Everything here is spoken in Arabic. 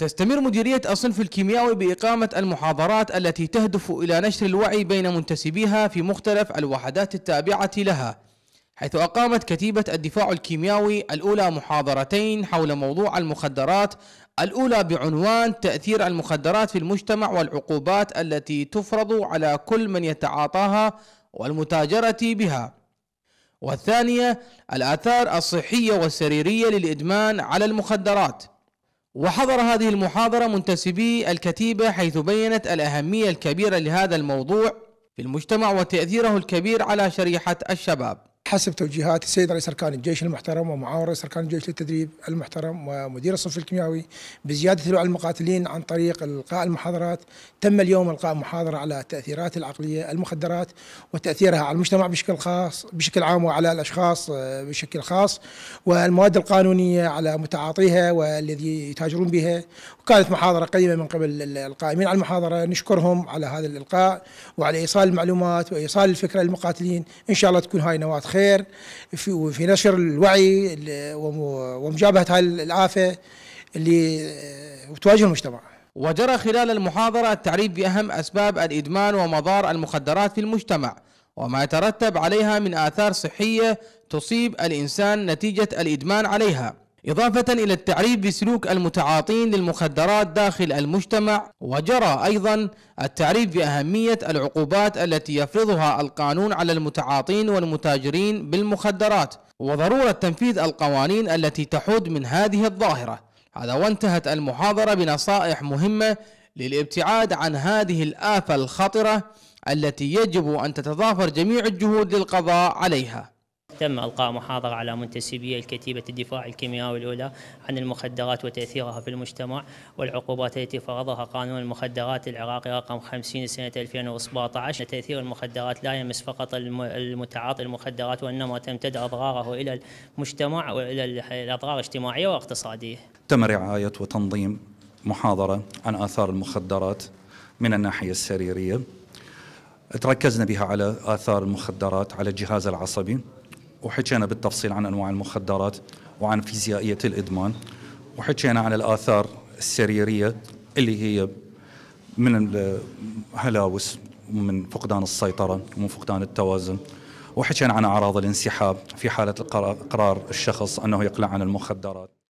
تستمر مديرية الصنف الكيميائي بإقامة المحاضرات التي تهدف إلى نشر الوعي بين منتسبيها في مختلف الوحدات التابعة لها حيث أقامت كتيبة الدفاع الكيميائي الأولى محاضرتين حول موضوع المخدرات الأولى بعنوان تأثير المخدرات في المجتمع والعقوبات التي تفرض على كل من يتعاطاها والمتاجرة بها والثانية الآثار الصحية والسريرية للإدمان على المخدرات وحضر هذه المحاضرة منتسبي الكتيبة حيث بينت الأهمية الكبيرة لهذا الموضوع في المجتمع وتأثيره الكبير على شريحة الشباب حسب توجيهات السيد رئيس اركان الجيش المحترم ومعاون رئيس اركان الجيش للتدريب المحترم ومدير الصف الكيميائي بزياده الوعي المقاتلين عن طريق القاء المحاضرات تم اليوم القاء محاضره على التاثيرات العقليه المخدرات وتاثيرها على المجتمع بشكل خاص بشكل عام وعلى الاشخاص آه، بشكل خاص والمواد القانونيه على متعاطيها والذي يتاجرون بها وكانت محاضره قيمه من قبل القائمين على المحاضره نشكرهم على هذا الالقاء وعلى ايصال المعلومات وايصال الفكره للمقاتلين ان شاء الله تكون هاي نواه خير الخير في في نشر الوعي ومجابهه الآفة اللي آه، تواجه المجتمع وجرى خلال المحاضرة التعريف بأهم أسباب الإدمان ومضار المخدرات في المجتمع وما يترتب عليها من آثار صحية تصيب الإنسان نتيجة الإدمان عليها إضافة إلى التعريف بسلوك المتعاطين للمخدرات داخل المجتمع وجرى أيضا التعريف بأهمية العقوبات التي يفرضها القانون على المتعاطين والمتاجرين بالمخدرات وضرورة تنفيذ القوانين التي تحد من هذه الظاهرة هذا وانتهت المحاضرة بنصائح مهمة للابتعاد عن هذه الآفة الخطرة التي يجب أن تتضافر جميع الجهود للقضاء عليها تم إلقاء محاضرة على منتسبي الكتيبة الدفاع الكيميائي الأولى عن المخدرات وتأثيرها في المجتمع والعقوبات التي فرضها قانون المخدرات العراقي رقم 50 سنة 2017 تأثير المخدرات لا يمس فقط المتعاطي المخدرات وإنما تمتد أضراره إلى المجتمع وإلى الأضرار الاجتماعية واقتصادية تم رعاية وتنظيم محاضرة عن آثار المخدرات من الناحية السريرية تركزنا بها على آثار المخدرات على الجهاز العصبي وحكينا بالتفصيل عن انواع المخدرات وعن فيزيائيه الادمان وحكينا عن الاثار السريريه اللي هي من الهلاوس ومن فقدان السيطره ومن فقدان التوازن وحكينا عن اعراض الانسحاب في حاله قرار الشخص انه يقلع عن المخدرات